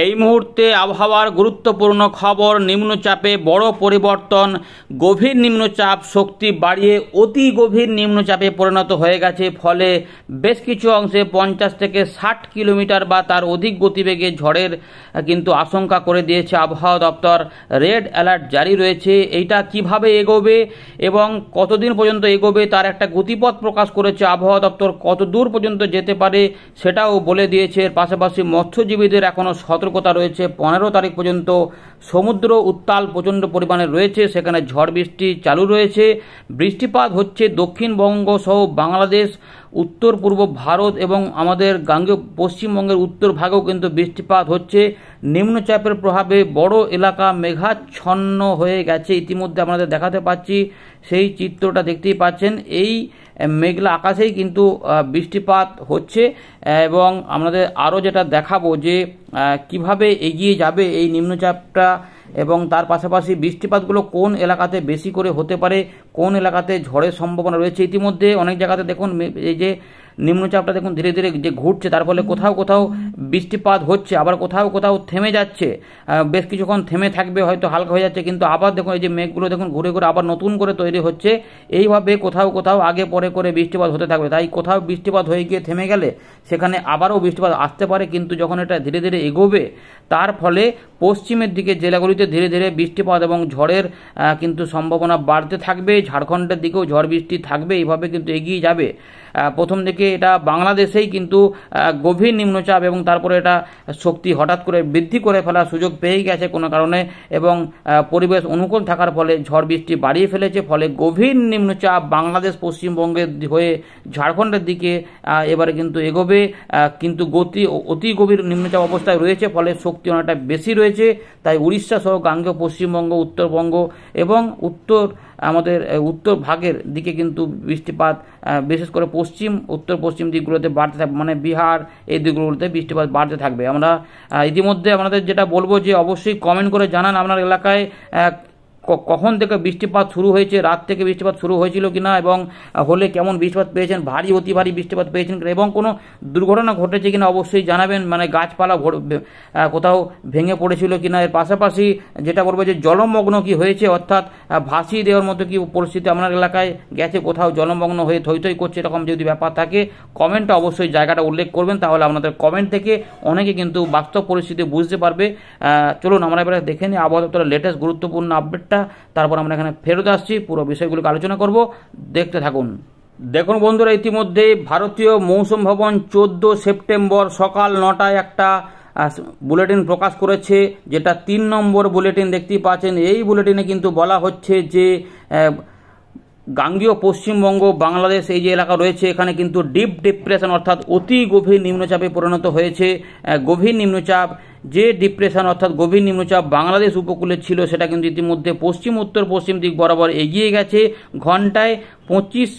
এই মুহূর্তে আবহাওয়ার গুরুত্বপূর্ণ খবর নিম্নচাপে বড় পরিবর্তন গভীর নিম্নচাপ শক্তি বাড়িয়ে অতি গভীর নিম্নচাপে পরিণত হয়ে গেছে ফলে বেশ কিছু অংশে পঞ্চাশ থেকে ষাট কিলোমিটার বা তার অধিক গতিবেগে ঝড়ের কিন্তু আশঙ্কা করে দিয়েছে আবহাওয়া দপ্তর রেড অ্যালার্ট জারি রয়েছে এইটা কিভাবে এগোবে এবং কতদিন পর্যন্ত এগোবে তার একটা গতিপথ প্রকাশ করেছে আবহাওয়া দপ্তর কত দূর পর্যন্ত যেতে পারে সেটাও বলে দিয়েছে এর পাশাপাশি মৎস্যজীবীদের এখনও সত সতর্কতা রয়েছে পনেরো তারিখ পর্যন্ত সমুদ্র উত্তাল প্রচণ্ড পরিমাণে রয়েছে সেখানে ঝড় বৃষ্টি চালু রয়েছে বৃষ্টিপাত হচ্ছে দক্ষিণবঙ্গ সহ বাংলাদেশ উত্তর পূর্ব ভারত এবং আমাদের গাঙ্গে পশ্চিমবঙ্গের উত্তর ভাগেও কিন্তু বৃষ্টিপাত হচ্ছে নিম্নচাপের প্রভাবে বড় এলাকা মেঘাচ্ছন্ন হয়ে গেছে ইতিমধ্যে আপনাদের দেখাতে পাচ্ছি সেই চিত্রটা দেখতেই পাচ্ছেন এই মেঘলা আকাশেই কিন্তু বৃষ্টিপাত হচ্ছে এবং আমাদের আরও যেটা দেখাবো যে কিভাবে এগিয়ে যাবে এই নিম্নচাপটা এবং তার পাশাপাশি বৃষ্টিপাতগুলো কোন এলাকাতে বেশি করে হতে পারে কোন এলাকাতে ঝড়ের সম্ভাবনা রয়েছে ইতিমধ্যে অনেক জায়গাতে দেখুন এই যে নিম্নচাপটা দেখুন ধীরে ধীরে যে ঘুরছে তার ফলে কোথাও কোথাও বৃষ্টিপাত হচ্ছে আবার কোথাও কোথাও থেমে যাচ্ছে বেশ কিছুক্ষণ থেমে থাকবে হয়তো হালকা হয়ে যাচ্ছে কিন্তু আবার দেখুন এই যে মেঘগুলো দেখুন ঘুরে ঘুরে আবার নতুন করে তৈরি হচ্ছে এইভাবে কোথাও কোথাও আগে পরে করে বৃষ্টিপাত হতে থাকবে তাই কোথাও বৃষ্টিপাত হয়ে গিয়ে থেমে গেলে সেখানে আবারও বৃষ্টিপাত আসতে পারে কিন্তু যখন এটা ধীরে ধীরে এগোবে তার ফলে পশ্চিমের দিকে জেলাগুলিতে ধীরে ধীরে বৃষ্টিপাত এবং ঝড়ের কিন্তু সম্ভাবনা বাড়তে থাকবে ঝাড়খণ্ডের দিকেও ঝড় বৃষ্টি থাকবে এইভাবে কিন্তু এগিয়ে যাবে প্রথম দিকে এটা বাংলাদেশেই কিন্তু গভীর নিম্নচাপ এবং তারপরে এটা শক্তি হঠাৎ করে বৃদ্ধি করে ফেলার সুযোগ পেয়েই গেছে কোনো কারণে এবং পরিবেশ অনুকূল থাকার ফলে ঝড় বৃষ্টি বাড়িয়ে ফেলেছে ফলে গভীর নিম্নচাপ বাংলাদেশ পশ্চিমবঙ্গের হয়ে ঝাড়খণ্ডের দিকে এবারে কিন্তু এগোবে কিন্তু গতি অতি গভীর নিম্নচাপ অবস্থায় রয়েছে ফলে শক্তি অনেকটা বেশি রয়েছে তাই উড়িষ্যা সহ গাঙ্গেয় পশ্চিমবঙ্গ উত্তরবঙ্গ এবং উত্তর আমাদের উত্তর ভাগের দিকে কিন্তু বৃষ্টিপাত বিশেষ করে পশ্চিম উত্তর পশ্চিম দিকগুলোতে বাড়তে থাকবে মানে বিহার এই দিকগুলোতে বৃষ্টিপাত বাড়তে থাকবে আমরা ইতিমধ্যে আপনাদের যেটা বলবো যে অবশ্যই কমেন্ট করে জানান আপনার এলাকায় কখন থেকে বৃষ্টিপাত শুরু হয়েছে রাত থেকে বৃষ্টিপাত শুরু হয়েছিল না এবং হলে কেমন বৃষ্টিপাত পেয়েছেন ভারী অতি ভারী বৃষ্টিপাত পেয়েছেন কিনা এবং কোনো দুর্ঘটনা ঘটেছে কিনা অবশ্যই জানাবেন মানে গাছপালা কোথাও ভেঙে পড়েছিল কিনা এর পাশাপাশি যেটা বলবো যে জলমগ্ন কি হয়েছে অর্থাৎ ভাসিয়ে দেওয়ার মতো কি পরিস্থিতি আপনার এলাকায় গেছে কোথাও জলমগ্ন হয়ে থই থই করছে এরকম যদি ব্যাপার থাকে কমেন্টটা অবশ্যই জায়গাটা উল্লেখ করবেন তাহলে আপনাদের কমেন্ট থেকে অনেকে কিন্তু বাস্তব পরিস্থিতি বুঝতে পারবে চলুন আমরা এবারে দেখে নিই আবহাওয়া লেটেস্ট গুরুত্বপূর্ণ আপডেট একটা তারপর আমরা এখানে ফেরত আসছি পুরো বিষয়গুলোকে আলোচনা করব দেখতে থাকুন দেখুন বন্ধুরা ইতিমধ্যে ভারতীয় মৌসুম ভবন চোদ্দো সেপ্টেম্বর সকাল নটায় একটা বুলেটিন প্রকাশ করেছে যেটা তিন নম্বর বুলেটিন দেখতেই পাচ্ছেন এই বুলেটিনে কিন্তু বলা হচ্ছে যে গাঙ্গীয় পশ্চিমবঙ্গ বাংলাদেশ এই যে এলাকা রয়েছে এখানে কিন্তু ডিপ ডিপ্রেশন অর্থাৎ অতি গভীর নিম্নচাপে পরিণত হয়েছে গভীর নিম্নচাপ যে ডিপ্রেশন অর্থাৎ গভীর নিম্নচাপ বাংলাদেশ উপকূলে ছিল সেটা কিন্তু ইতিমধ্যে পশ্চিম উত্তর পশ্চিম দিক বরাবর এগিয়ে গেছে ঘন্টায় পঁচিশ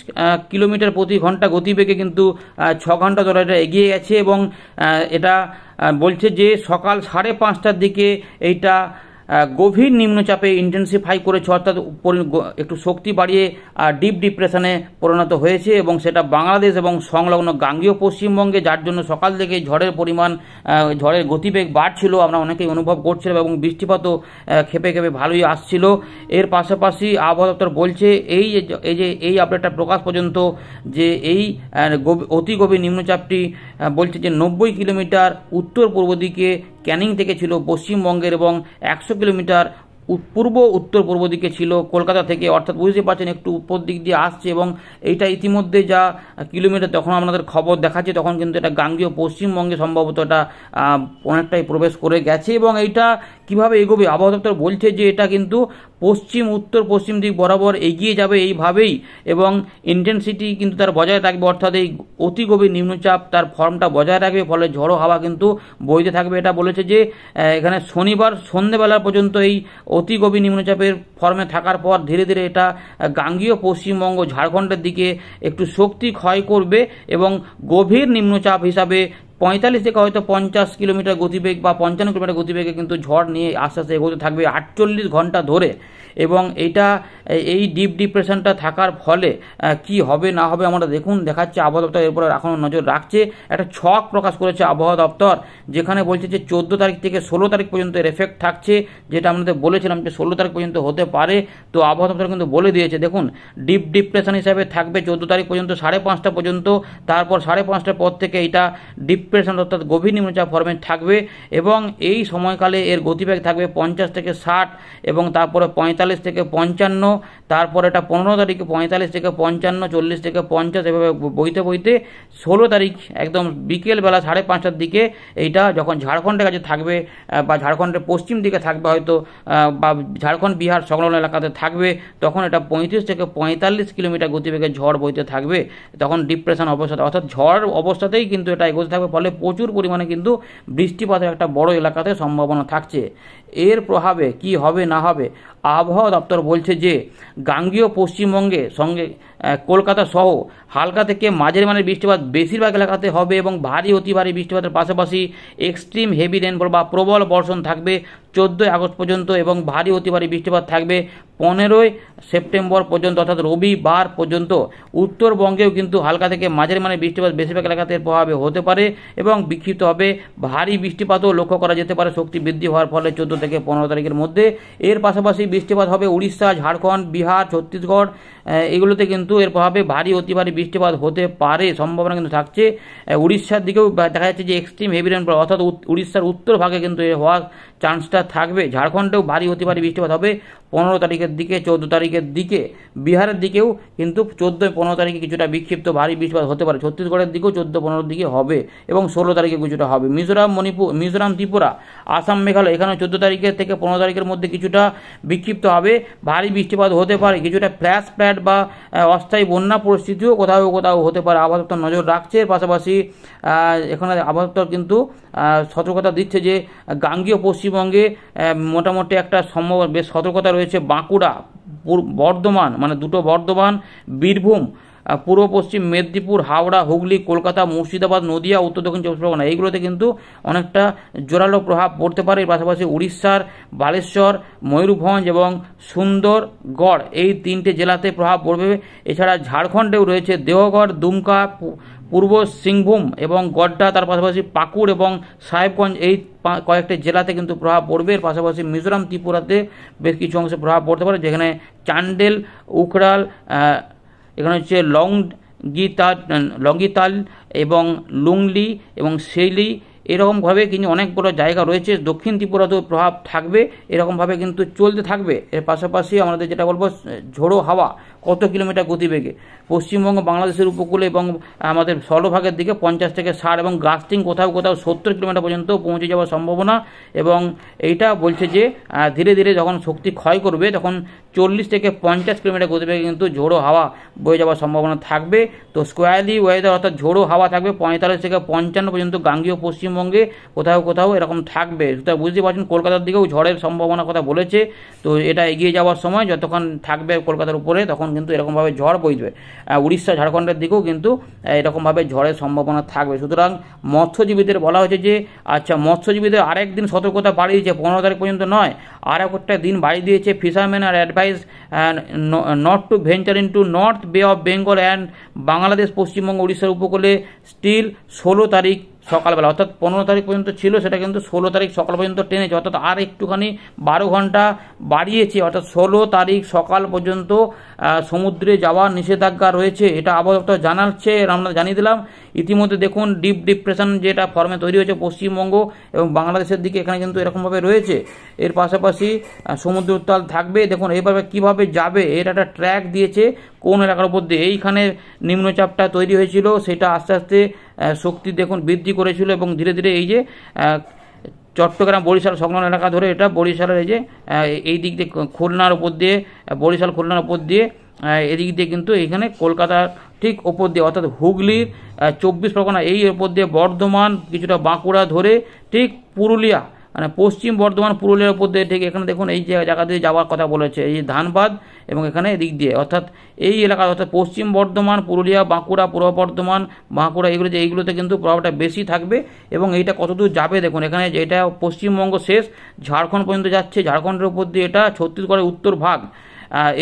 কিলোমিটার প্রতি ঘন্টা গতিবেগে কিন্তু ছ ঘন্টা ধরে এটা এগিয়ে গেছে এবং এটা বলছে যে সকাল সাড়ে পাঁচটার দিকে এইটা গভীর নিম্নচাপে ইন্টেন্সিফাই করেছে অর্থাৎ একটু শক্তি বাড়িয়ে ডিপ ডিপ্রেশনে পরিণত হয়েছে এবং সেটা বাংলাদেশ এবং সংলগ্ন গাঙ্গীয় পশ্চিমবঙ্গে যার জন্য সকাল থেকে ঝড়ের পরিমাণ ঝড়ের গতিবেগ বাড়ছিল আমরা অনেকেই অনুভব করছিলাম এবং বৃষ্টিপাতও খেপে খেপে ভালোই আসছিল এর পাশাপাশি আবহাওয়া দপ্তর বলছে এই এই যে এই আপডেটটা প্রকাশ পর্যন্ত যে এই অতি গভীর নিম্নচাপটি বলছে যে নব্বই কিলোমিটার উত্তর পূর্ব দিকে ক্যানিং থেকে ছিল পশ্চিমবঙ্গের এবং একশো কিলোমিটার পূর্ব উত্তর পূর্ব দিকে ছিল কলকাতা থেকে অর্থাৎ বুঝতে পারছেন একটু উপর দিক দিয়ে আসছে এবং এইটা ইতিমধ্যে যা কিলোমিটার তখন আপনাদের খবর দেখাচ্ছে তখন কিন্তু এটা গাঙ্গীয় পশ্চিমবঙ্গে সম্ভবত এটা অনেকটাই প্রবেশ করে গেছে এবং এইটা কিভাবে এগোবে আবহাওয়া দপ্তর বলছে যে এটা কিন্তু পশ্চিম উত্তর পশ্চিম দিক বরাবর এগিয়ে যাবে এইভাবেই এবং ইন্টেন্সিটি কিন্তু তার বজায় থাকবে অর্থাৎ এই অতি গভীর নিম্নচাপ তার ফর্মটা বজায় রাখবে ফলে ঝড়ো হাওয়া কিন্তু বইতে থাকবে এটা বলেছে যে এখানে শনিবার সন্ধেবেলা পর্যন্ত এই অতি গভীর নিম্নচাপের ফর্মে থাকার পর ধীরে ধীরে এটা গাঙ্গীয় পশ্চিমবঙ্গ ঝাড়খণ্ডের দিকে একটু শক্তি ক্ষয় করবে এবং গভীর নিম্নচাপ হিসাবে পঁয়তাল্লিশ থেকে হয়তো পঞ্চাশ কিলোমিটার গতিবেগ বা পঞ্চান্ন কিলোমিটার গতিবেগে কিন্তু ঝড় নিয়ে আস্তে আস্তে এগোতে থাকবে আটচল্লিশ ঘন্টা ধরে এবং এটা এই ডিপ ডিপ্রেশনটা থাকার ফলে কি হবে না হবে আমরা দেখুন দেখাচ্ছে আবহাওয়া দপ্তর এরপর এখনও নজর রাখছে একটা ছক প্রকাশ করেছে আবহাওয়া দপ্তর যেখানে বলছে যে চোদ্দো তারিখ থেকে ষোলো তারিখ পর্যন্ত এর এফেক্ট থাকছে যেটা আমাদের বলেছিলাম যে ষোলো তারিখ পর্যন্ত হতে পারে তো আবহাওয়া দপ্তর কিন্তু বলে দিয়েছে দেখুন ডিপ ডিপ্রেশন হিসাবে থাকবে চোদ্দো তারিখ পর্যন্ত সাড়ে পাঁচটা পর্যন্ত তারপর সাড়ে পাঁচটার পর থেকে এটা ডিপ ডিপ্রেশন অর্থাৎ গভীর নিম্নচাপ ফর্মেট থাকবে এবং এই সময়কালে এর গতিবেগ থাকবে পঞ্চাশ থেকে ষাট এবং তারপরে পঁয়তাল্লিশ থেকে পঞ্চান্ন তারপর এটা পনেরো তারিখে পঁয়তাল্লিশ থেকে পঞ্চান্ন চল্লিশ থেকে পঞ্চাশ এভাবে বইতে বইতে ষোলো তারিখ একদম বিকেলবেলা সাড়ে পাঁচটার দিকে এইটা যখন ঝাড়খণ্ডের কাছে থাকবে বা ঝাড়খণ্ডের পশ্চিম দিকে থাকবে হয়তো বা ঝাড়খণ্ড বিহার সংলগ্ন এলাকাতে থাকবে তখন এটা পঁয়ত্রিশ থেকে পঁয়তাল্লিশ কিলোমিটার গতিবেগে ঝড় বইতে থাকবে তখন ডিপ্রেশন অবস্থা অর্থাৎ ঝড় অবস্থাতেই কিন্তু এটা এগোতে থাকবে ফলে ফলে প্রচুর পরিমাণে কিন্তু বৃষ্টিপাতের একটা বড় এলাকাতে সম্ভাবনা থাকছে এর প্রভাবে কি হবে না হবে আবহাওয়া দপ্তর বলছে যে গাঙ্গীয় পশ্চিমবঙ্গে সঙ্গে কলকাতা সহ হালকা থেকে মাঝের মানের বৃষ্টিপাত বেশিরভাগ এলাকাতে হবে এবং ভারী অতি ভারী বৃষ্টিপাতের পাশাপাশি এক্সট্রিম হেভি রেনফল বা প্রবল বর্ষণ থাকবে চোদ্দোই আগস্ট পর্যন্ত এবং ভারী অতি ভারী বৃষ্টিপাত থাকবে পনেরোই সেপ্টেম্বর পর্যন্ত অর্থাৎ রবিবার পর্যন্ত উত্তরবঙ্গেও কিন্তু হালকা থেকে মাঝের মানে বৃষ্টিপাত বেশিরভাগ এলাকাতে প্রভাবে হতে পারে এবং বিক্ষিপ্ত হবে ভারী বৃষ্টিপাতও লক্ষ্য করা যেতে পারে শক্তি বৃদ্ধি হওয়ার ফলে চোদ্দো থেকে পনেরো তারিখের মধ্যে এর পাশাপাশি বৃষ্টিপাত হবে উড়িষ্যা ঝাড়খণ্ড বিহার ছত্তিশগড় এগুলোতে কিন্তু এর প্রভাবে ভারী অতি ভারী বৃষ্টিপাত হতে পারে সম্ভাবনা কিন্তু থাকছে উড়িষ্যার দিকেও দেখা যাচ্ছে যে এক্সট্রিম হেভি রেনফল অর্থাৎ উড়িষ্যার উত্তর ভাগে কিন্তু এ হওয়ার চান্সটা থাকবে ঝাড়খণ্ডেও ভারী অতি ভারী বৃষ্টিপাত হবে পনেরো তারিখের দিকে চোদ্দো তারিখের দিকে বিহারের দিকেও কিন্তু চোদ্দো পনেরো তারিখে কিছুটা বিক্ষিপ্ত ভারী বৃষ্টিপাত হতে পারে ছত্তিশগড়ের দিকেও চোদ্দো পনেরো দিকে হবে এবং ষোলো তারিখে কিছুটা হবে মিজোরাম মণিপুর মিজোরাম ত্রিপুরা আসাম মেঘালয় এখানে চোদ্দো তারিখের থেকে পনেরো তারিখের মধ্যে কিছুটা বিক্ষিপ্ত হবে ভারী বৃষ্টিপাত হতে পারে কিছুটা ফ্ল্যাশ ফ্ল্যাট বা অস্থায়ী বন্যা পরিস্থিতিও কোথাও কোথাও হতে পারে আবহাওয়া নজর রাখছে পাশাপাশি এখানে আবহাওয়া কিন্তু সতর্কতা দিচ্ছে যে গাঙ্গীয় পশ্চিমবঙ্গে মোটামুটি একটা সম্ভব বেশ সতর্কতা রয়েছে রয়েছে বাঁকুড়া বর্ধমান মানে দুটো বর্ধমান বীরভূম পূর্ব পশ্চিম মেদিনীপুর হাওড়া হুগলি কলকাতা মুর্শিদাবাদ নদিয়া উত্তর দক্ষিণ চব্বিশ পরগনা এইগুলোতে কিন্তু অনেকটা জোরালো প্রভাব পড়তে পারে পাশাপাশি উড়িষ্যার বালেশ্বর ময়ূরভঞ্জ এবং সুন্দরগড় এই তিনটে জেলাতে প্রভাব পড়বে এছাড়া ঝাড়খণ্ডেও রয়েছে দেওঘর দুমকা পূর্ব সিংভূম এবং গড্ডা তার পাশাপাশি পাকুড় এবং সাহেবগঞ্জ এই কয়েকটি জেলাতে কিন্তু প্রভাব পড়বে এর পাশাপাশি মিজোরাম ত্রিপুরাতে বেশ কিছু অংশে প্রভাব পড়তে পারে যেখানে চান্ডেল উখড়াল এখানে হচ্ছে লং গিতা লঙ্গিতাল এবং লুংলি এবং শেলি এরকমভাবে কিন্তু অনেকগুলো জায়গা রয়েছে দক্ষিণ ত্রিপুরাতেও প্রভাব থাকবে এরকমভাবে কিন্তু চলতে থাকবে এর পাশাপাশি আমাদের যেটা বলবো ঝোড়ো হাওয়া কত কিলোমিটার গতিবেগে পশ্চিমবঙ্গ বাংলাদেশের উপকূলে এবং আমাদের স্থলভাগের দিকে পঞ্চাশ থেকে ষাট এবং গাস্টিং কোথাও কোথাও সত্তর কিলোমিটার পর্যন্ত পৌঁছে যাওয়ার সম্ভাবনা এবং এইটা বলছে যে ধীরে ধীরে যখন শক্তি ক্ষয় করবে তখন চল্লিশ থেকে পঞ্চাশ কিলোমিটার গতিবেগে কিন্তু ঝোড়ো হাওয়া বয়ে যাওয়ার সম্ভাবনা থাকবে তো স্কোয়ারলি ওয়েদার অর্থাৎ ঝোড়ো হাওয়া থাকবে পঁয়তাল্লিশ থেকে পঞ্চান্ন পর্যন্ত গাঙ্গীয় পশ্চিমবঙ্গে কোথাও কোথাও এরকম থাকবে সুতরাং বুঝতে পারছেন কলকাতার দিকেও ঝড়ের সম্ভাবনার কথা বলেছে তো এটা এগিয়ে যাওয়ার সময় যতক্ষণ থাকবে কলকাতার উপরে তখন কিন্তু এরকমভাবে ঝড় বইবে উড়িষ্যা ঝাড়খণ্ডের দিকেও কিন্তু এরকমভাবে ঝড়ের সম্ভাবনা থাকবে সুতরাং মৎস্যজীবীদের বলা হয়েছে যে আচ্ছা মৎস্যজীবীদের আরেক দিন সতর্কতা বাড়িয়েছে পনেরো তারিখ পর্যন্ত নয় আর একটা দিন বাড়িয়ে দিয়েছে ফিশারম্যান আর advise not to venture into north bay of Bengal and Bangladesh Paschimbanga উড়িষ্যার উপকূলে স্টিল ষোলো তারিখ সকালবেলা অর্থাৎ পনেরো তারিখ পর্যন্ত ছিল সেটা কিন্তু ষোলো তারিখ সকাল পর্যন্ত টেনেছে অর্থাৎ আর একটুখানি বারো ঘন্টা বাড়িয়েছে অর্থাৎ ষোলো তারিখ সকাল পর্যন্ত সমুদ্রে যাওয়ার নিষেধাজ্ঞা রয়েছে এটা আবহাওয়া জানাচ্ছে আমরা জানিয়ে দিলাম ইতিমধ্যে দেখুন ডিপ ডিপ্রেশন যেটা ফর্মে তৈরি হয়েছে পশ্চিমবঙ্গ এবং বাংলাদেশের দিকে এখানে কিন্তু এরকমভাবে রয়েছে এর পাশাপাশি সমুদ্র উত্তাল থাকবে দেখুন এইভাবে কিভাবে যাবে এর একটা ট্র্যাক দিয়েছে কোন এলাকার উপর দিয়ে এইখানে নিম্নচাপটা তৈরি হয়েছিল সেটা আস্তে আস্তে শক্তি দেখুন বৃদ্ধি করেছিল এবং ধীরে ধীরে এই যে চট্টগ্রাম বরিশাল সংলগ্ন এলাকা ধরে এটা বরিশালের এই যে এই দিক দিয়ে খুলনার ওপর দিয়ে বরিশাল খুলনার ওপর দিয়ে এদিক দিয়ে কিন্তু এখানে কলকাতার ঠিক ওপর দিয়ে অর্থাৎ হুগলির চব্বিশ পরগনা এই ওপর দিয়ে বর্ধমান কিছুটা বাঁকুড়া ধরে ঠিক পুরুলিয়া মানে পশ্চিম বর্ধমান পুরুলিয়ার উপর দিয়ে ঠিক এখানে দেখুন এই যে জায়গা দিয়ে যাওয়ার কথা বলেছে এই ধানবাদ এবং এখানে দিক দিয়ে অর্থাৎ এই এলাকা অর্থাৎ পশ্চিম বর্ধমান পুরুলিয়া বাঁকুড়া পূর্ব বর্ধমান বাঁকুড়া এগুলো যে এইগুলোতে কিন্তু প্রভাবটা বেশি থাকবে এবং এইটা কতদূর যাবে দেখুন এখানে যেটা পশ্চিমবঙ্গ শেষ ঝাড়খণ্ড পর্যন্ত যাচ্ছে ঝাড়খণ্ডের উপর দিয়ে এটা ছত্তিশগড়ের উত্তর ভাগ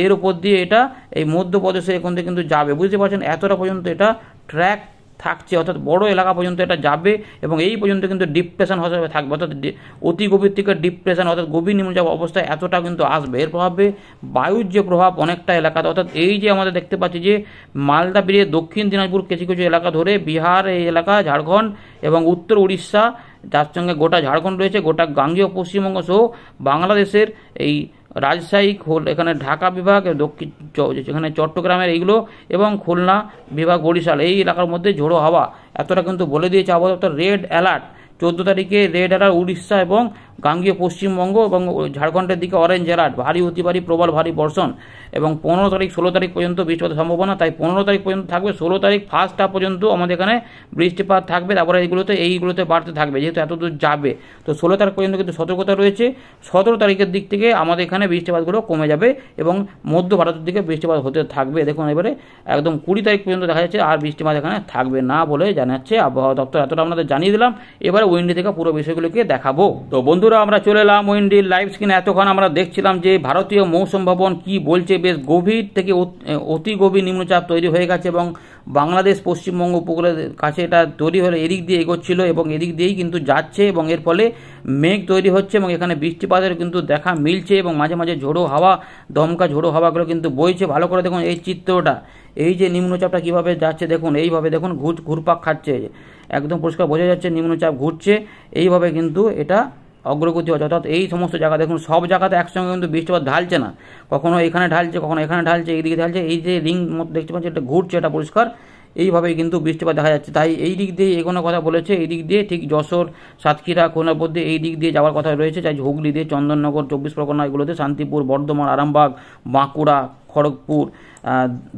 এর উপর দিয়ে এটা এই মধ্যপ্রদেশে থেকে কিন্তু যাবে বুঝতে পারছেন এতটা পর্যন্ত এটা ট্র্যাক থাকছে অর্থাৎ বড় এলাকা পর্যন্ত এটা যাবে এবং এই পর্যন্ত কিন্তু ডিপ্রেশন হিসাবে থাকবে অর্থাৎ অতি গভীর থেকে ডিপ্রেশন অর্থাৎ গভীর নিম্নচাপ অবস্থা এতটা কিন্তু আসবে এর প্রভাবে বায়ুর যে প্রভাব অনেকটা এলাকাতে অর্থাৎ এই যে আমাদের দেখতে পাচ্ছি যে মালদা বেরিয়ে দক্ষিণ দিনাজপুর কিছু কিছু এলাকা ধরে বিহার এই এলাকা ঝাড়খণ্ড এবং উত্তর উড়িষ্যা যার সঙ্গে গোটা ঝাড়খণ্ড রয়েছে গোটা গাঙ্গীয় পশ্চিমবঙ্গ সহ বাংলাদেশের এই রাজশাহী খোল এখানে ঢাকা বিভাগ দক্ষিণ এখানে চট্টগ্রামের এইগুলো এবং খুলনা বিভাগ বরিশাল এই এলাকার মধ্যে ঝোড়ো হাওয়া এতটা কিন্তু বলে দিয়েছে আবহাওয়া রেড অ্যালার্ট চোদ্দো তারিখে রেড অ্যালার্ট উড়িষ্যা এবং গাঙ্গীয় পশ্চিমবঙ্গ এবং ঝাড়খণ্ডের দিকে অরেঞ্জ অ্যালার্ট ভারী অতি ভারী প্রবল ভারী বর্ষণ এবং পনেরো তারিখ ষোলো তারিখ পর্যন্ত বৃষ্টিপাতের সম্ভাবনা তাই পনেরো তারিখ পর্যন্ত থাকবে ষোলো তারিখ ফার্স্টটা পর্যন্ত আমাদের এখানে বৃষ্টিপাত থাকবে তারপরে এইগুলোতে এইগুলোতে বাড়তে থাকবে যেহেতু এত দূর যাবে তো ষোলো তারিখ পর্যন্ত কিন্তু সতর্কতা রয়েছে সতেরো তারিখের দিক থেকে আমাদের এখানে বৃষ্টিপাতগুলো কমে যাবে এবং মধ্য ভারতের দিকে বৃষ্টিপাত হতে থাকবে দেখুন এবারে একদম কুড়ি তারিখ পর্যন্ত দেখা যাচ্ছে আর বৃষ্টিপাত এখানে থাকবে না বলে জানাচ্ছে আবহাওয়া দপ্তর এতটা আপনাদের জানিয়ে দিলাম এবারে উইন্ডি থেকে পুরো বিষয়গুলোকে দেখাবো তো বন্ধু বন্ধুরা আমরা চলে এলাম উইন্ডির লাইভ স্ক্রিনে এতক্ষণ আমরা দেখছিলাম যে ভারতীয় মৌসুম ভবন কী বলছে বেশ গভীর থেকে অতি গভীর নিম্নচাপ তৈরি হয়ে গেছে এবং বাংলাদেশ পশ্চিমবঙ্গ উপকূলের কাছে এটা তৈরি হলে এদিক দিয়ে এগোচ্ছিল এবং এদিক দিয়েই কিন্তু যাচ্ছে এবং এর ফলে মেঘ তৈরি হচ্ছে এবং এখানে বৃষ্টিপাতের কিন্তু দেখা মিলছে এবং মাঝে মাঝে ঝোড়ো হাওয়া দমকা ঝোড়ো হাওয়াগুলো কিন্তু বইছে ভালো করে দেখুন এই চিত্রটা এই যে নিম্নচাপটা কীভাবে যাচ্ছে দেখুন এইভাবে দেখুন ঘুর ঘুরপাক খাচ্ছে একদম পরিষ্কার বোঝা যাচ্ছে নিম্নচাপ ঘুরছে এইভাবে কিন্তু এটা অগ্রগতি হচ্ছে অর্থাৎ এই সমস্ত জায়গা দেখুন সব জায়গাতে একসঙ্গে কিন্তু বৃষ্টিপাত ঢালছে না কখনো এখানে ঢালছে কখনো এখানে ঢালছে এই দিকে ঢালছে এই যে রিং মতো দেখতে পাচ্ছি এটা ঘুরছে এটা পরিষ্কার এইভাবেই কিন্তু বৃষ্টিপাত দেখা যাচ্ছে তাই এই দিক দিয়ে এগোনোর কথা বলেছে এই দিক দিয়ে ঠিক যশোর সাতক্ষীরা খুলনার মধ্যে এই দিক দিয়ে যাওয়ার কথা রয়েছে চাই হুগলি দিয়ে চন্দননগর চব্বিশ পরগনা এগুলোতে শান্তিপুর বর্ধমান আরামবাগ বাঁকুড়া খড়গপুর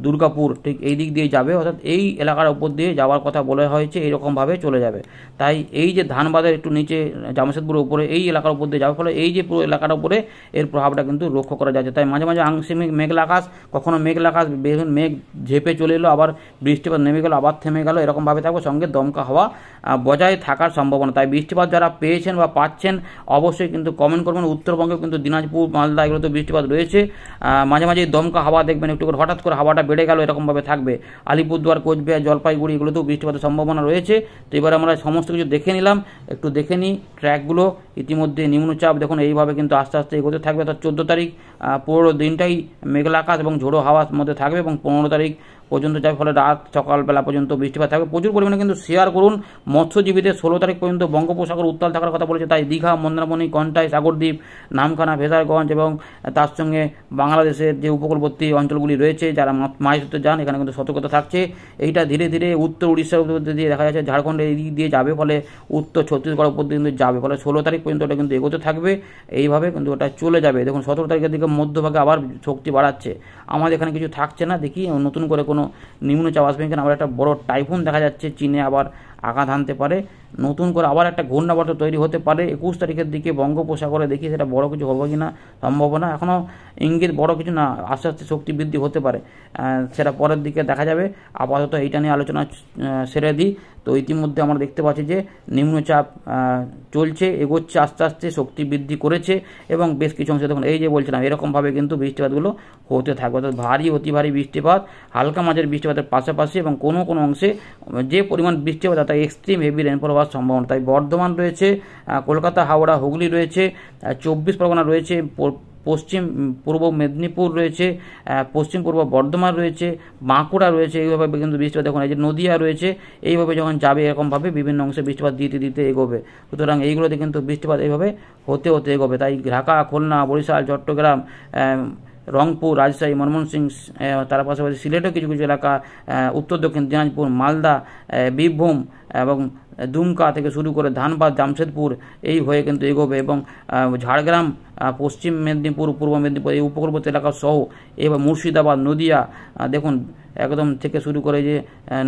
দুর্গাপুর ঠিক এই দিক দিয়ে যাবে অর্থাৎ এই এলাকার উপর দিয়ে যাওয়ার কথা বলা হয়েছে এইরকমভাবে চলে যাবে তাই এই যে ধানবাদের একটু নিচে জামশেদপুর উপরে এই এলাকার উপর দিয়ে যাওয়ার ফলে এই যে পুরো এলাকার উপরে এর প্রভাবটা কিন্তু লক্ষ্য করা যাচ্ছে তাই মাঝে মাঝে আংশিক মেঘলা আকাশ কখনো মেঘলা আকাশ মেঘ ঝেপে চলে এলো আবার বৃষ্টিপাত নেমে গেল আবার থেমে গেল এরকমভাবে থাকবে সঙ্গে দমকা হওয়া বজায় থাকার সম্ভাবনা তাই বৃষ্টিপাত যারা পেয়েছেন বা পাচ্ছেন অবশ্যই কিন্তু কমেন্ট করবেন উত্তরবঙ্গেও কিন্তু দিনাজপুর মালদা এগুলো তো বৃষ্টিপাত রয়েছে মাঝে মাঝে দমকা হাওয়া দেখবেন একটু করে হঠাৎ হঠাৎ করে হাওয়াটা বেড়ে গেল এরকমভাবে থাকবে আলিপুরদুয়ার কোচবিহার জলপাইগুড়ি এগুলোতেও বৃষ্টিপাতের সম্ভাবনা রয়েছে তো এবার আমরা সমস্ত কিছু দেখে নিলাম একটু দেখে নিই ট্র্যাকগুলো ইতিমধ্যে নিম্নচাপ দেখুন এইভাবে কিন্তু আস্তে আস্তে এগোতে থাকবে অর্থাৎ চোদ্দো তারিখ পনেরো দিনটাই মেঘলা আকাশ এবং ঝোড়ো হাওয়ার মধ্যে থাকবে এবং পনেরো তারিখ পর্যন্ত যাবে ফলে রাত সকালবেলা পর্যন্ত বৃষ্টিপাত থাকবে প্রচুর পরিমাণে কিন্তু শেয়ার করুন মৎস্যজীবীদের ষোলো তারিখ পর্যন্ত বঙ্গোপসাগর উত্তাল থাকার কথা বলেছে তাই দীঘা মন্দারমণি কন্টাই সাগরদ্বীপ নামখানা ভেসারগঞ্জ এবং তার সঙ্গে বাংলাদেশের যে উপকূলবর্তী অঞ্চলগুলি রয়েছে যারা মাছ ধরতে যান এখানে কিন্তু সতর্কতা থাকছে এইটা ধীরে ধীরে উত্তর উড়িষ্যার উপর দিয়ে দেখা যাচ্ছে ঝাড়খণ্ডের এই দিক দিয়ে যাবে ফলে উত্তর ছত্তিশগড় উপর দিয়ে কিন্তু যাবে ফলে ষোলো তারিখ পর্যন্ত ওটা কিন্তু এগোতে থাকবে এইভাবে কিন্তু ওটা চলে যাবে দেখুন সতেরো তারিখের দিকে মধ্যভাগে আবার শক্তি বাড়াচ্ছে আমাদের এখানে কিছু থাকছে না দেখি নতুন করে কোনো নিম্নচাপ আসবে এখানে আবার একটা বড় টাইফুন দেখা যাচ্ছে চীনে আবার আঘাত হানতে পারে নতুন করে আবার একটা ঘূর্ণাবর্ত তৈরি হতে পারে একুশ তারিখের দিকে বঙ্গোপসাগরে দেখি সেটা বড় কিছু হবে কি না সম্ভাবনা এখনও ইঙ্গিত বড় কিছু না আস্তে আস্তে শক্তি বৃদ্ধি হতে পারে সেটা পরের দিকে দেখা যাবে আপাতত এইটা নিয়ে আলোচনা সেরে দিই তো ইতিমধ্যে আমরা দেখতে পাচ্ছি যে নিম্নচাপ চলছে এগোচ্ছে আস্তে আস্তে শক্তি বৃদ্ধি করেছে এবং বেশ কিছু অংশে দেখুন এই যে বলছিলাম এরকমভাবে কিন্তু বৃষ্টিপাতগুলো হতে থাকবে অর্থাৎ ভারী অতি ভারী বৃষ্টিপাত হালকা মাঝের বৃষ্টিপাতের পাশাপাশি এবং কোনো কোনো অংশে যে পরিমাণ বৃষ্টিপাত অর্থাৎ এক্সট্রিম হেভি রেনফল হওয়া হওয়ার সম্ভাবনা তাই বর্ধমান রয়েছে কলকাতা হাওড়া হুগলি রয়েছে চব্বিশ পরগনা রয়েছে পশ্চিম পূর্ব মেদিনীপুর রয়েছে পশ্চিম পূর্ব বর্ধমান রয়েছে বাঁকুড়া রয়েছে এইভাবে কিন্তু বৃষ্টিপাত দেখুন এই যে নদীয়া রয়েছে এইভাবে যখন যাবে এরকমভাবে বিভিন্ন অংশে বৃষ্টিপাত দিতে দিতে এগোবে সুতরাং এইগুলোতে কিন্তু বৃষ্টিপাত এইভাবে হতে হতে এগোবে তাই ঢাকা খুলনা বরিশাল চট্টগ্রাম রংপুর রাজশাহী ময়মনসিংহ তার পাশাপাশি সিলেটও কিছু কিছু এলাকা উত্তর দক্ষিণ দিনাজপুর মালদা বীরভূম এবং দুমকা থেকে শুরু করে ধানবাদ জামশেদপুর এই হয়ে কিন্তু এগোবে এবং ঝাড়গ্রাম পশ্চিম মেদিনীপুর পূর্ব মেদিনীপুর এই উপকূলবর্তী এলাকা সহ এবং মুর্শিদাবাদ নদিয়া দেখুন একদম থেকে শুরু করে যে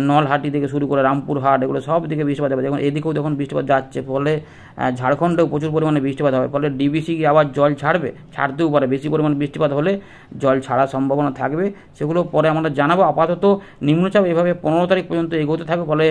নলহাটি থেকে শুরু করে রামপুরহাট এগুলো সব দিকে বৃষ্টিপাত হবে দেখুন এদিকেও যখন বৃষ্টিপাত যাচ্ছে ফলে ঝাড়খণ্ডেও প্রচুর পরিমাণে বৃষ্টিপাত হবে ফলে ডিবিসি কি আবার জল ছাড়বে ছাড়তেও পারে বেশি পরিমাণ বৃষ্টিপাত হলে জল ছাড়ার সম্ভাবনা থাকবে সেগুলো পরে আমরা জানাবো আপাতত নিম্নচাপ এভাবে পনেরো তারিখ পর্যন্ত এগোতে থাকবে ফলে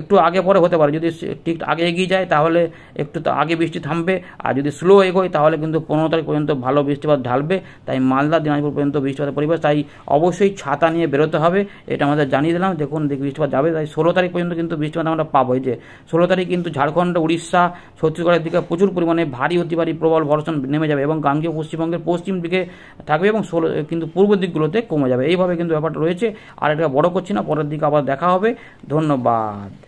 একটু আগে আগে পরে হতে পারে যদি ঠিক আগে এগিয়ে যায় তাহলে একটু তো আগে বৃষ্টি থামবে আর যদি স্লো এগোয় তাহলে কিন্তু পনেরো তারিখ পর্যন্ত ভালো বৃষ্টিপাত ঢালবে তাই মালদা দিনাজপুর পর্যন্ত বৃষ্টিপাতের পরিবেশ তাই অবশ্যই ছাতা নিয়ে বেরোতে হবে এটা আমাদের জানিয়ে দিলাম দেখুন দেখি বৃষ্টিপাত যাবে তাই ষোলো তারিখ পর্যন্ত কিন্তু বৃষ্টিপাত আমরা পাবো যে ষোলো তারিখ কিন্তু ঝাড়খণ্ড উড়িষ্যা ছত্তিশগড়ের দিকে প্রচুর পরিমাণে ভারী অতি প্রবল বর্ষণ নেমে যাবে এবং গাঙ্গীয় পশ্চিমবঙ্গের পশ্চিম দিকে থাকবে এবং ষোলো কিন্তু পূর্ব দিকগুলোতে কমে যাবে এইভাবে কিন্তু ব্যাপারটা রয়েছে আর এটা বড় করছি না পরের দিকে আবার দেখা হবে ধন্যবাদ